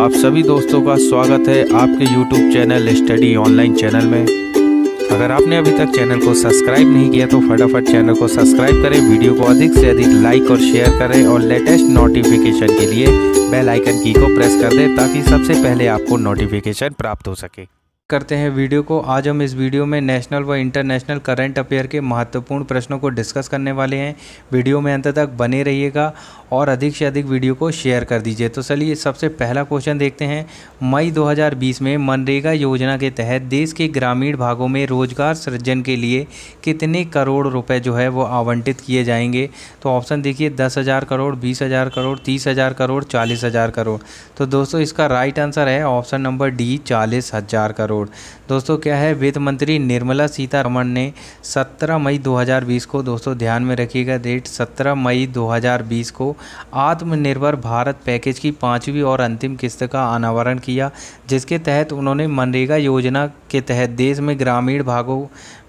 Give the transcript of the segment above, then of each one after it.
आप सभी दोस्तों का स्वागत है आपके YouTube channel study online channel में अगर आपने अभी तक चैनल को सब्सक्राइब नहीं किया तो फटाफट चैनल को सब्सक्राइब करें वीडियो को अधिक से अधिक लाइक और शेयर करें और लेटेस्ट नोटिफिकेशन के लिए बेल आइकन की को प्रेस कर दें ताकि सबसे पहले आपको नोटिफिकेशन प्राप्त हो सके करते हैं वीडियो को आज हम इस वीडियो में नेशनल व इंटरनेशनल करंट अफेयर के महत्वपूर्ण प्रश्नों को डिस्कस करने वाले हैं वीडियो में अंत तक बने रहिएगा और अधिक से अधिक वीडियो को शेयर कर दीजिए तो चलिए सबसे पहला क्वेश्चन देखते हैं मई 2020 में मनरेगा योजना के तहत देश के ग्रामीण भागों में रोजगार सृजन के लिए कितने करोड़ रुपए जो है वो आवंटित किए जाएंगे तो ऑप्शन देखिए दस हज़ार करोड़ बीस हज़ार करोड़ तीस हज़ार करोड़ चालीस हज़ार करोड़ तो दोस्तों इसका राइट आंसर है ऑप्शन नंबर डी चालीस हज़ार करोड़ करोड़ दोस्तों क्या है वित्त मंत्री निर्मला सीतारमण ने 17 मई 2020 को दोस्तों ध्यान में रखिएगा डेट 17 मई 2020 को आत्मनिर्भर भारत पैकेज की पाँचवीं और अंतिम किस्त का अनावरण किया जिसके तहत उन्होंने मनरेगा योजना के तहत देश में ग्रामीण भागों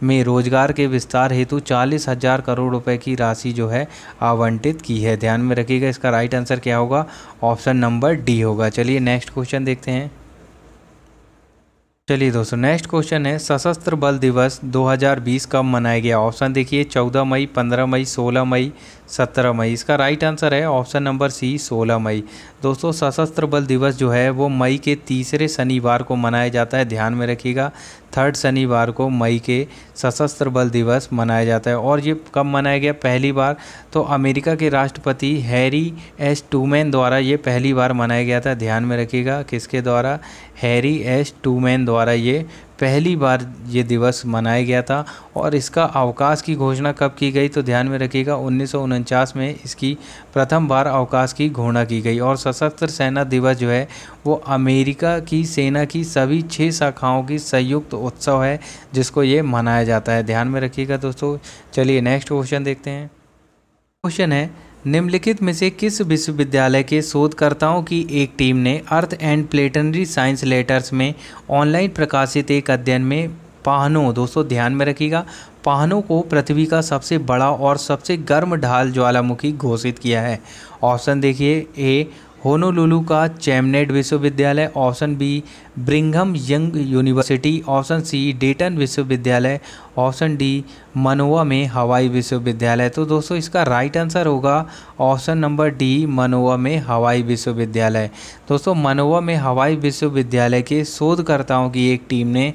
में रोजगार के विस्तार हेतु चालीस हज़ार करोड़ रुपए की राशि जो है आवंटित की है ध्यान में रखिएगा इसका राइट आंसर क्या होगा ऑप्शन नंबर डी होगा चलिए नेक्स्ट क्वेश्चन देखते हैं चलिए दोस्तों नेक्स्ट क्वेश्चन है सशस्त्र बल दिवस 2020 कब मनाया गया ऑप्शन देखिए 14 मई 15 मई 16 मई सत्रह मई इसका राइट आंसर है ऑप्शन नंबर सी सोलह मई दोस्तों सशस्त्र बल दिवस जो है वो मई के तीसरे शनिवार को मनाया जाता है ध्यान में रखिएगा थर्ड शनिवार को मई के सशस्त्र बल दिवस मनाया जाता है और ये कब मनाया गया पहली बार तो अमेरिका के राष्ट्रपति हैरी एस टूमैन द्वारा ये पहली बार मनाया गया था ध्यान में रखिएगा किसके द्वारा हैरी एस टूमैन द्वारा ये पहली बार ये दिवस मनाया गया था और इसका अवकाश की घोषणा कब की गई तो ध्यान में रखिएगा उन्नीस में इसकी प्रथम बार अवकाश की घोषणा की गई और सशस्त्र सेना दिवस जो है वो अमेरिका की सेना की सभी छः शाखाओं की संयुक्त उत्सव है जिसको ये मनाया जाता है ध्यान में रखिएगा दोस्तों चलिए नेक्स्ट क्वेश्चन देखते हैं क्वेश्चन है निम्नलिखित में से किस विश्वविद्यालय के शोधकर्ताओं की एक टीम ने Earth and Planetary Science Letters में ऑनलाइन प्रकाशित एक अध्ययन में पाहनों दोस्तों ध्यान में रखिएगा पाहनों को पृथ्वी का सबसे बड़ा और सबसे गर्म ढाल ज्वालामुखी घोषित किया है ऑप्शन देखिए ए होनोलुलु का चैमनेट विश्वविद्यालय option B Brigham Young University option C Dayton विश्वविद्यालय ऑप्शन डी मनोवा में हवाई विश्वविद्यालय तो दोस्तों इसका राइट आंसर होगा ऑप्शन नंबर डी मनोवा में हवाई विश्वविद्यालय दोस्तों मनोवा में हवाई विश्वविद्यालय के शोधकर्ताओं की एक टीम ने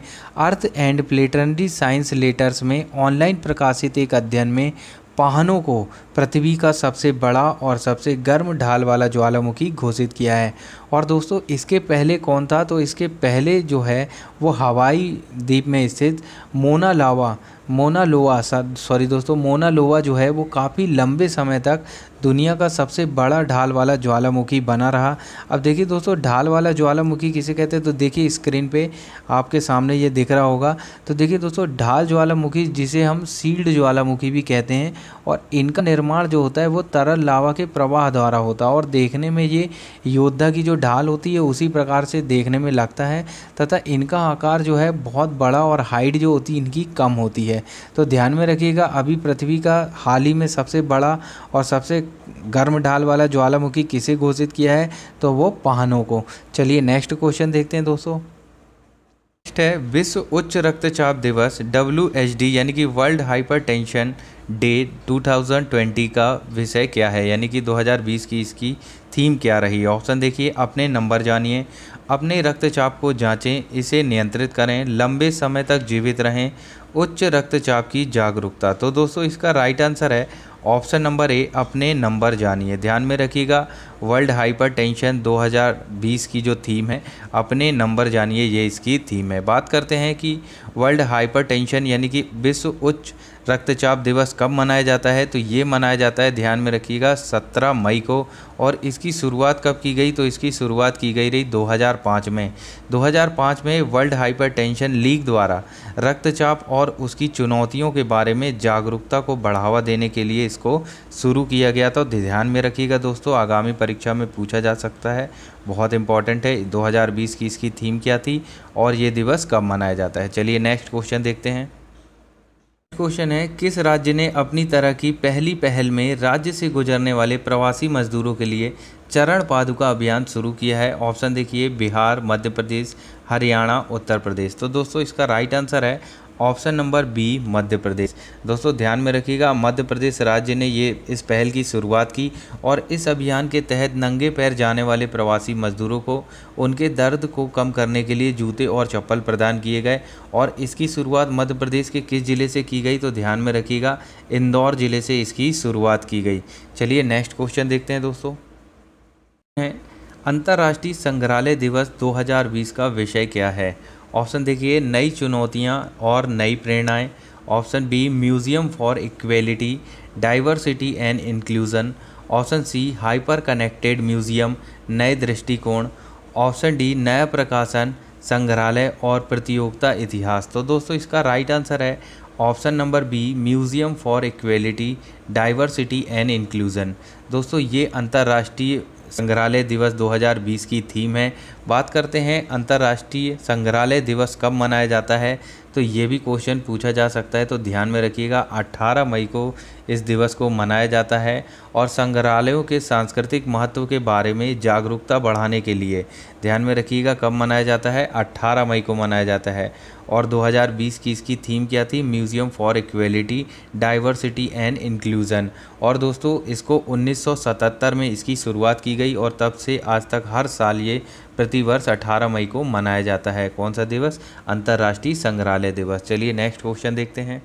Earth and Planetary Science Letters में ऑनलाइन प्रकाशित एक अध्ययन में पाहनों को पृथ्वी का सबसे बड़ा और सबसे गर्म ढाल वाला ज्वालामुखी घोषित किया है और दोस्तों इसके पहले कौन था तो इसके पहले जो है वो हवाई द्वीप में स्थित Mauna Loa Mauna Loa sorry दोस्तों मोना लोवा जो है वो काफ़ी लंबे समय तक दुनिया का सबसे बड़ा ढाल वाला ज्वालामुखी बना रहा अब देखिए दोस्तों ढाल वाला ज्वालामुखी किसे कहते हैं तो देखिए स्क्रीन पे आपके सामने ये दिख रहा होगा तो देखिए दोस्तों ढाल ज्वालामुखी जिसे हम सील्ड ज्वालामुखी भी कहते हैं और इनका निर्माण जो होता है वो तरल लावा के प्रवाह द्वारा होता है और देखने में ये योद्धा की जो ढाल होती है उसी प्रकार से देखने में लगता है तथा इनका आकार जो है बहुत बड़ा और हाइट जो होती है इनकी कम होती है है तो ध्यान में रखिएगा अभी पृथ्वी का हाल ही में सबसे बड़ा और सबसे गर्म ढाल वाला ज्वालामुखी किसे घोषित किया है तो वो पहानों को चलिए नेक्स्ट क्वेश्चन देखते हैं दोस्तों नेक्स्ट है विश्व उच्च रक्तचाप दिवस डब्ल्यू यानी कि वर्ल्ड हाइपर डे 2020 का विषय क्या है यानी कि 2020 की इसकी थीम क्या रही ऑप्शन देखिए अपने नंबर जानिए अपने रक्तचाप को जांचें इसे नियंत्रित करें लंबे समय तक जीवित रहें उच्च रक्तचाप की जागरूकता तो दोस्तों इसका राइट आंसर है ऑप्शन नंबर ए अपने नंबर जानिए ध्यान में रखिएगा वर्ल्ड हाइपरटेंशन 2020 की जो थीम है अपने नंबर जानिए ये इसकी थीम है बात करते हैं कि वर्ल्ड हाइपरटेंशन यानी कि विश्व उच्च रक्तचाप दिवस कब मनाया जाता है तो ये मनाया जाता है ध्यान में रखिएगा 17 मई को और इसकी शुरुआत कब की गई तो इसकी शुरुआत की गई रही 2005 में 2005 में वर्ल्ड हाइपरटेंशन लीग द्वारा रक्तचाप और उसकी चुनौतियों के बारे में जागरूकता को बढ़ावा देने के लिए इसको शुरू किया गया था ध्यान में रखिएगा दोस्तों आगामी परीक्षा में पूछा जा सकता है बहुत इंपॉर्टेंट है 2020 की इसकी थीम क्या थी और ये दिवस कब मनाया जाता है चलिए नेक्स्ट क्वेश्चन देखते हैं क्वेश्चन है किस राज्य ने अपनी तरह की पहली पहल में राज्य से गुजरने वाले प्रवासी मजदूरों के लिए चरण पादुका अभियान शुरू किया है ऑप्शन देखिए बिहार मध्य प्रदेश हरियाणा उत्तर प्रदेश तो दोस्तों इसका राइट आंसर है option number B Madhya Pradesh दोस्तों ध्यान में रखिएगा मध्य प्रदेश राज्य ने ये इस पहल की शुरुआत की और इस अभियान के तहत नंगे पैर जाने वाले प्रवासी मजदूरों को उनके दर्द को कम करने के लिए जूते और चप्पल प्रदान किए गए और इसकी शुरुआत मध्य प्रदेश के किस ज़िले से की गई तो ध्यान में रखिएगा इंदौर ज़िले से इसकी शुरुआत की गई चलिए नेक्स्ट क्वेश्चन देखते हैं दोस्तों अंतर्राष्ट्रीय संग्रहालय दिवस दो का विषय क्या है ऑप्शन देखिए नई चुनौतियाँ और नई प्रेरणाएँ option B museum for equality diversity and inclusion option C hyper connected museum नए दृष्टिकोण ऑप्शन डी नया प्रकाशन संग्रहालय और प्रतियोगिता इतिहास तो दोस्तों इसका राइट आंसर है option number B museum for equality diversity and inclusion दोस्तों ये अंतर्राष्ट्रीय संग्रहालय दिवस 2020 की थीम है बात करते हैं अंतर्राष्ट्रीय संग्रहालय दिवस कब मनाया जाता है तो ये भी क्वेश्चन पूछा जा सकता है तो ध्यान में रखिएगा 18 मई को इस दिवस को मनाया जाता है और संग्रहालयों के सांस्कृतिक महत्व के बारे में जागरूकता बढ़ाने के लिए ध्यान में रखिएगा कब मनाया जाता है 18 मई को मनाया जाता है और 2020 की इसकी थीम क्या थी museum for equality diversity and inclusion और दोस्तों इसको 1977 में इसकी शुरुआत की गई और तब से आज तक हर साल ये प्रतिवर्ष 18 मई को मनाया जाता है कौन सा दिवस अंतर्राष्ट्रीय संग्रहालय दिवस चलिए नेक्स्ट क्वेश्चन देखते हैं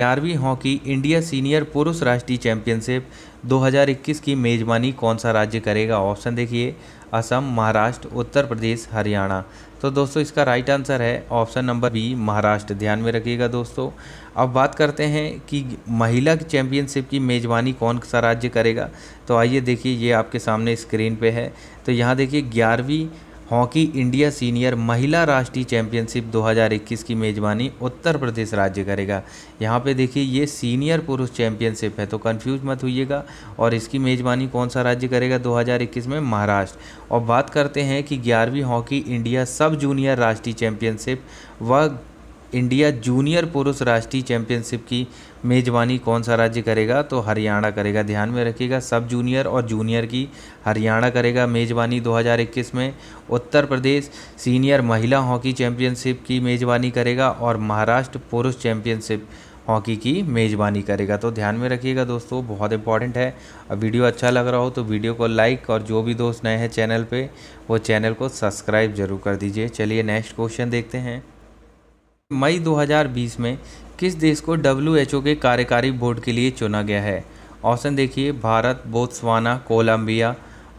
ग्यारहवीं हॉकी इंडिया सीनियर पुरुष राष्ट्रीय चैंपियनशिप 2021 की मेज़बानी कौन सा राज्य करेगा ऑप्शन देखिए असम महाराष्ट्र उत्तर प्रदेश हरियाणा तो दोस्तों इसका राइट आंसर है ऑप्शन नंबर बी महाराष्ट्र ध्यान में रखिएगा दोस्तों अब बात करते हैं कि महिला चैम्पियनशिप की मेज़बानी कौन सा राज्य करेगा तो आइए देखिए ये आपके सामने स्क्रीन पे है तो यहाँ देखिए ग्यारहवीं हॉकी इंडिया सीनियर महिला राष्ट्रीय चैंपियनशिप 2021 की मेज़बानी उत्तर प्रदेश राज्य करेगा यहाँ पे देखिए ये सीनियर पुरुष चैंपियनशिप है तो कंफ्यूज मत होइएगा और इसकी मेज़बानी कौन सा राज्य करेगा 2021 में महाराष्ट्र और बात करते हैं कि ग्यारहवीं हॉकी इंडिया सब जूनियर राष्ट्रीय चैंपियनशिप व इंडिया जूनियर पुरुष राष्ट्रीय चैंपियनशिप की मेज़बानी कौन सा राज्य करेगा तो हरियाणा करेगा ध्यान में रखिएगा सब जूनियर और जूनियर की हरियाणा करेगा मेज़बानी 2021 में उत्तर प्रदेश सीनियर महिला हॉकी चैंपियनशिप की मेज़बानी करेगा और महाराष्ट्र पुरुष चैंपियनशिप हॉकी की मेज़बानी करेगा तो ध्यान में रखिएगा दोस्तों बहुत इंपॉर्टेंट है और वीडियो अच्छा लग रहा हो तो वीडियो को लाइक और जो भी दोस्त नए हैं चैनल पे वो चैनल को सब्सक्राइब जरूर कर दीजिए चलिए नेक्स्ट क्वेश्चन देखते हैं मई 2020 में किस देश को डब्ल्यू के कार्यकारी बोर्ड के लिए चुना गया है ऑप्शन देखिए भारत बोत्सवाना कोलंबिया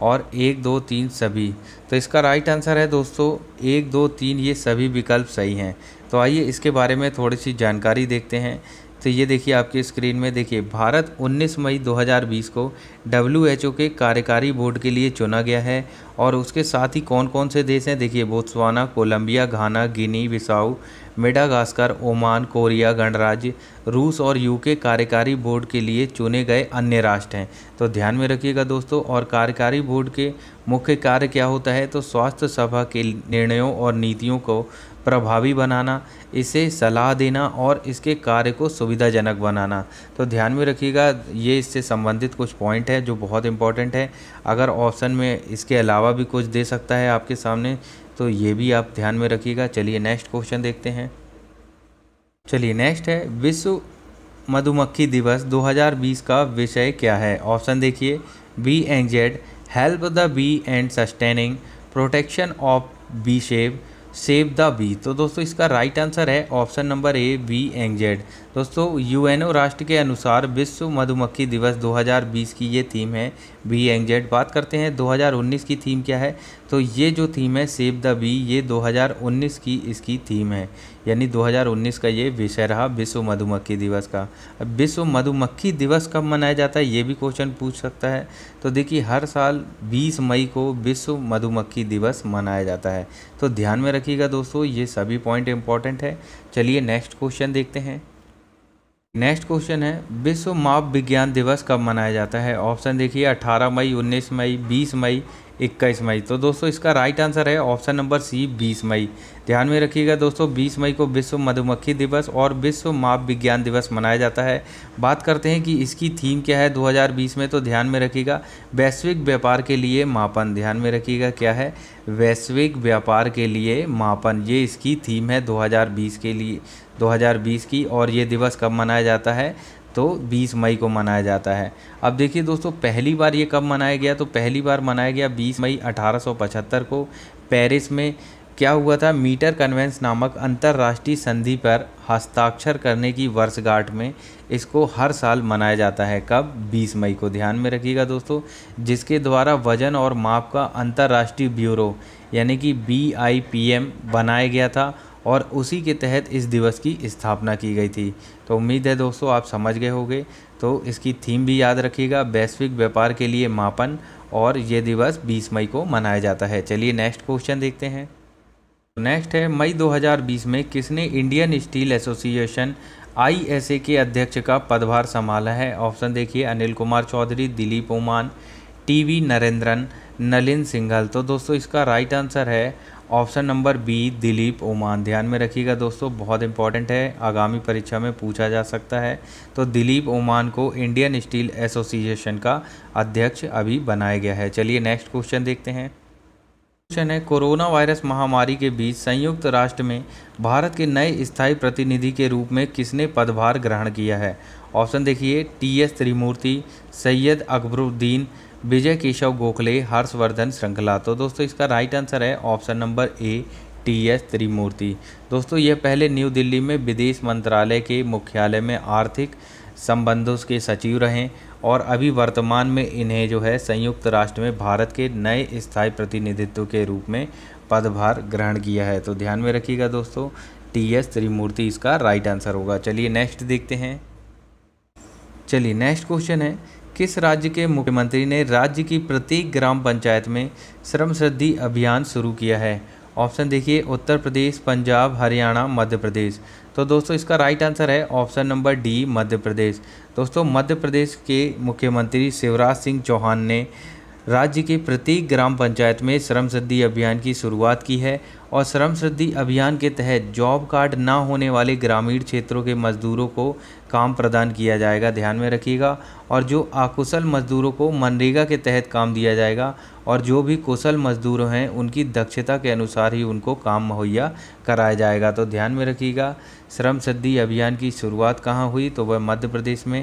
और एक दो तीन सभी तो इसका राइट आंसर है दोस्तों एक दो तीन ये सभी विकल्प सही हैं तो आइए इसके बारे में थोड़ी सी जानकारी देखते हैं तो ये देखिए आपके स्क्रीन में देखिए भारत 19 मई 2020 को डब्ल्यू के कार्यकारी बोर्ड के लिए चुना गया है और उसके साथ ही कौन कौन से देश हैं देखिए Botswana Colombia Ghana Guinea Bissau Madagascar Oman Korea गणराज्य रूस और यूके कार्यकारी बोर्ड के लिए चुने गए अन्य राष्ट्र हैं तो ध्यान में रखिएगा दोस्तों और कार्यकारी बोर्ड के मुख्य कार्य क्या होता है तो स्वास्थ्य सभा के निर्णयों और नीतियों को प्रभावी बनाना इसे सलाह देना और इसके कार्य को सुविधाजनक बनाना तो ध्यान में रखिएगा ये इससे संबंधित कुछ पॉइंट है जो बहुत इंपॉर्टेंट है अगर ऑप्शन में इसके अलावा भी कुछ दे सकता है आपके सामने तो ये भी आप ध्यान में रखिएगा चलिए नेक्स्ट क्वेश्चन देखते हैं चलिए नेक्स्ट है विश्व मधुमक्खी दिवस 2020 का विषय क्या है ऑप्शन देखिए bee engaged help the bee and sustaining protection of bee shape save the bee तो दोस्तों इसका राइट आंसर है option number A bee engaged दोस्तों यूएनओ राष्ट्र के अनुसार विश्व मधुमक्खी दिवस 2020 की ये थीम है बी एंगजेड बात करते हैं 2019 की थीम क्या है तो ये जो थीम है सेव द बी ये 2019 की इसकी थीम है यानी 2019 का ये विषय रहा विश्व मधुमक्खी दिवस का अब विश्व मधुमक्खी दिवस कब मनाया जाता है ये भी क्वेश्चन पूछ सकता है तो देखिए हर साल 20 मई को विश्व मधुमक्खी दिवस मनाया जाता है तो ध्यान में रखिएगा दोस्तों ये सभी पॉइंट इंपॉर्टेंट है चलिए नेक्स्ट क्वेश्चन देखते हैं नेक्स्ट क्वेश्चन है विश्व माप विज्ञान दिवस कब मनाया जाता है ऑप्शन देखिए 18 मई 19 मई 20 मई इक्कीस मई तो दोस्तों इसका राइट आंसर है ऑप्शन नंबर सी बीस मई ध्यान में रखिएगा दोस्तों बीस मई को विश्व मधुमक्खी दिवस और विश्व माप विज्ञान दिवस मनाया जाता है बात करते हैं कि इसकी थीम क्या है 2020 में तो ध्यान में रखिएगा वैश्विक व्यापार के लिए मापन ध्यान में रखिएगा क्या है वैश्विक व्यापार के लिए मापन ये इसकी थीम है दो के लिए दो की और ये दिवस कब मनाया जाता है तो 20 मई को मनाया जाता है अब देखिए दोस्तों पहली बार ये कब मनाया गया तो पहली बार मनाया गया 20 मई 1875 को पेरिस में क्या हुआ था मीटर कन्वेंस नामक अंतर्राष्ट्रीय संधि पर हस्ताक्षर करने की वर्षगांठ में इसको हर साल मनाया जाता है कब 20 मई को ध्यान में रखिएगा दोस्तों जिसके द्वारा वजन और माप का अंतर्राष्ट्रीय ब्यूरो यानी कि बी बनाया गया था और उसी के तहत इस दिवस की स्थापना की गई थी तो उम्मीद है दोस्तों आप समझ गए होंगे तो इसकी थीम भी याद रखिएगा वैश्विक व्यापार के लिए मापन और ये दिवस 20 मई को मनाया जाता है चलिए नेक्स्ट क्वेश्चन देखते हैं नेक्स्ट है मई 2020 में किसने इंडियन स्टील एसोसिएशन आई के अध्यक्ष का पदभार संभाला है ऑप्शन देखिए अनिल कुमार चौधरी दिलीप ओमान टी नरेंद्रन नलिन सिंघल तो दोस्तों इसका राइट आंसर है option number B Dilip Oommen ध्यान में रखिएगा दोस्तों बहुत इंपॉर्टेंट है आगामी परीक्षा में पूछा जा सकता है तो दिलीप ओमान को इंडियन स्टील एसोसिएशन का अध्यक्ष अभी बनाया गया है चलिए नेक्स्ट क्वेश्चन देखते हैं क्वेश्चन है कोरोना वायरस महामारी के बीच संयुक्त राष्ट्र में भारत के नए स्थायी प्रतिनिधि के रूप में किसने पदभार ग्रहण किया है ऑप्शन देखिए टी एस त्रिमूर्ति सैयद अकबरुद्दीन विजय केशव गोखले हर्षवर्धन श्रृंखला तो दोस्तों इसका राइट आंसर है option number A T S Tirumurti दोस्तों यह पहले न्यू दिल्ली में विदेश मंत्रालय के मुख्यालय में आर्थिक संबंधों के सचिव रहे और अभी वर्तमान में इन्हें जो है संयुक्त राष्ट्र में भारत के नए स्थायी प्रतिनिधित्व के रूप में पदभार ग्रहण किया है तो ध्यान में रखिएगा दोस्तों टी एस त्रिमूर्ति इसका राइट आंसर होगा चलिए नेक्स्ट देखते हैं चलिए नेक्स्ट क्वेश्चन है किस राज्य के मुख्यमंत्री ने राज्य की प्रत्येक ग्राम पंचायत में श्रम सिद्धि अभियान शुरू किया है ऑप्शन देखिए उत्तर प्रदेश पंजाब हरियाणा मध्य प्रदेश तो दोस्तों इसका राइट आंसर है option number D Madhya Pradesh दोस्तों मध्य प्रदेश के मुख्यमंत्री शिवराज सिंह चौहान ने राज्य के प्रत्येक ग्राम पंचायत में श्रम सिद्धि अभियान की शुरुआत की है और श्रम सिद्धि अभियान के तहत जॉब कार्ड ना होने वाले ग्रामीण क्षेत्रों के मजदूरों को काम प्रदान किया जाएगा ध्यान में रखिएगा और जो अकुशल मजदूरों को मनरेगा के तहत काम दिया जाएगा और जो भी कुशल मजदूर हैं उनकी दक्षता के अनुसार ही उनको काम मुहैया कराया जाएगा तो ध्यान में रखिएगा श्रम सिद्धि अभियान की शुरुआत कहाँ हुई तो वह मध्य प्रदेश में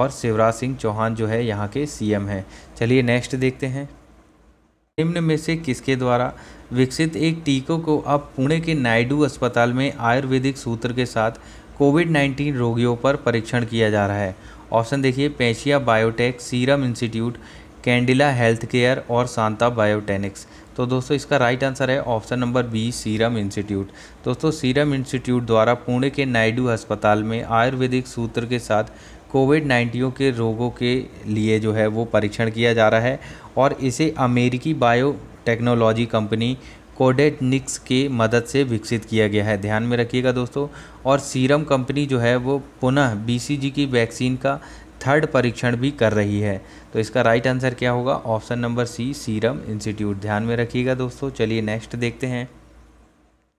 और शिवराज सिंह चौहान जो है यहाँ के एम हैं चलिए नेक्स्ट देखते हैं निम्न में से किसके द्वारा विकसित एक टीकों को अब पुणे के नायडू अस्पताल में आयुर्वेदिक सूत्र के साथ कोविड 19 रोगियों पर परीक्षण किया जा रहा है ऑप्शन देखिए Panacea biotech serum institute Cadila health care और सांता बायोटेनिक्स तो दोस्तों इसका राइट आंसर है option number B serum institute दोस्तों सीरम इंस्टीट्यूट द्वारा पुणे के नायडू अस्पताल में आयुर्वेदिक सूत्र के साथ कोविड नाइन्टीनों के रोगों के लिए जो है वो परीक्षण किया जा रहा है और इसे अमेरिकी bio technology company Codagenix के मदद से विकसित किया गया है ध्यान में रखिएगा दोस्तों और सीरम कंपनी जो है वो पुनः बी की वैक्सीन का थर्ड परीक्षण भी कर रही है तो इसका राइट आंसर क्या होगा option number C serum institute ध्यान में रखिएगा दोस्तों चलिए नेक्स्ट देखते हैं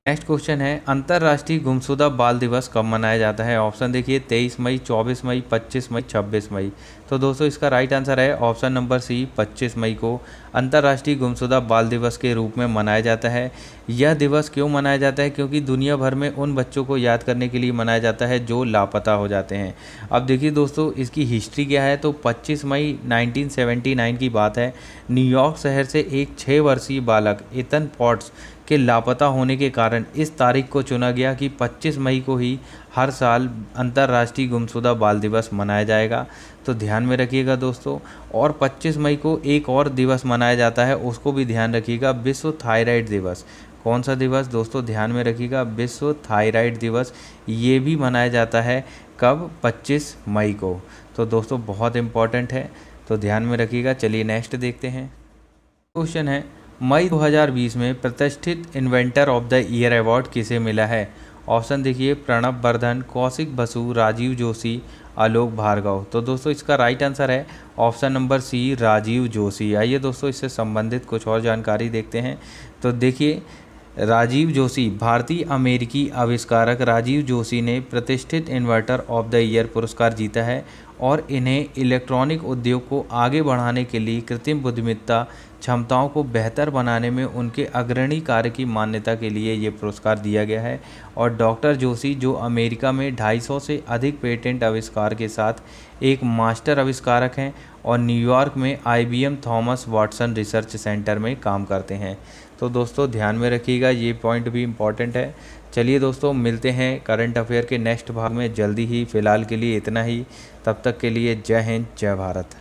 नेक्स्ट क्वेश्चन है अंतर्राष्ट्रीय गुमशुदा बाल दिवस कब मनाया जाता है ऑप्शन देखिए तेईस मई चौबीस मई पच्चीस मई छब्बीस मई तो दोस्तों इसका राइट आंसर है ऑप्शन नंबर सी पच्चीस मई को अंतर्राष्ट्रीय गुमशुदा बाल दिवस के रूप में मनाया जाता है यह दिवस क्यों मनाया जाता है क्योंकि दुनिया भर में उन बच्चों को याद करने के लिए मनाया जाता है जो लापता हो जाते हैं अब देखिए दोस्तों इसकी हिस्ट्री क्या है तो पच्चीस मई नाइनटीन की बात है न्यूयॉर्क शहर से एक छः वर्षीय बालक इतन पॉट्स के लापता होने के कारण इस तारीख को चुना गया कि 25 मई को ही हर साल अंतर्राष्ट्रीय गुमशुदा बाल दिवस मनाया जाएगा तो ध्यान में रखिएगा दोस्तों और 25 मई को एक और दिवस मनाया जाता है उसको भी ध्यान रखिएगा विश्व थायराइड दिवस कौन सा दिवस दोस्तों ध्यान में रखिएगा विश्व थायराइड दिवस ये भी मनाया जाता है कब 25 मई को तो दोस्तों बहुत इम्पॉर्टेंट है तो ध्यान में रखिएगा चलिए नेक्स्ट देखते हैं क्वेश्चन है मई 2020 में प्रतिष्ठित inventor of the year award किसे मिला है ऑप्शन देखिए प्रणब वर्धन कौशिक बसु राजीव जोशी आलोक भार्गव तो दोस्तों इसका राइट आंसर है option number C Rajiv Joshi आइए दोस्तों इससे संबंधित कुछ और जानकारी देखते हैं तो देखिए राजीव जोशी भारतीय अमेरिकी आविष्कारक राजीव जोशी ने प्रतिष्ठित इन्वर्टर ऑफ द ईयर पुरस्कार जीता है और इन्हें इलेक्ट्रॉनिक उद्योग को आगे बढ़ाने के लिए कृत्रिम बुद्धिमत्ता क्षमताओं को बेहतर बनाने में उनके अग्रणी कार्य की मान्यता के लिए ये पुरस्कार दिया गया है और डॉक्टर जोशी जो अमेरिका में 250 से अधिक पेटेंट आविष्कार के साथ एक मास्टर आविष्कारक हैं और न्यूयॉर्क में I Thomas Watson research centre में काम करते हैं तो दोस्तों ध्यान में रखिएगा ये पॉइंट भी इम्पॉर्टेंट है चलिए दोस्तों मिलते हैं करंट अफेयर के नेक्स्ट भाग में जल्दी ही फ़िलहाल के लिए इतना ही तब तक के लिए जय हिंद जय भारत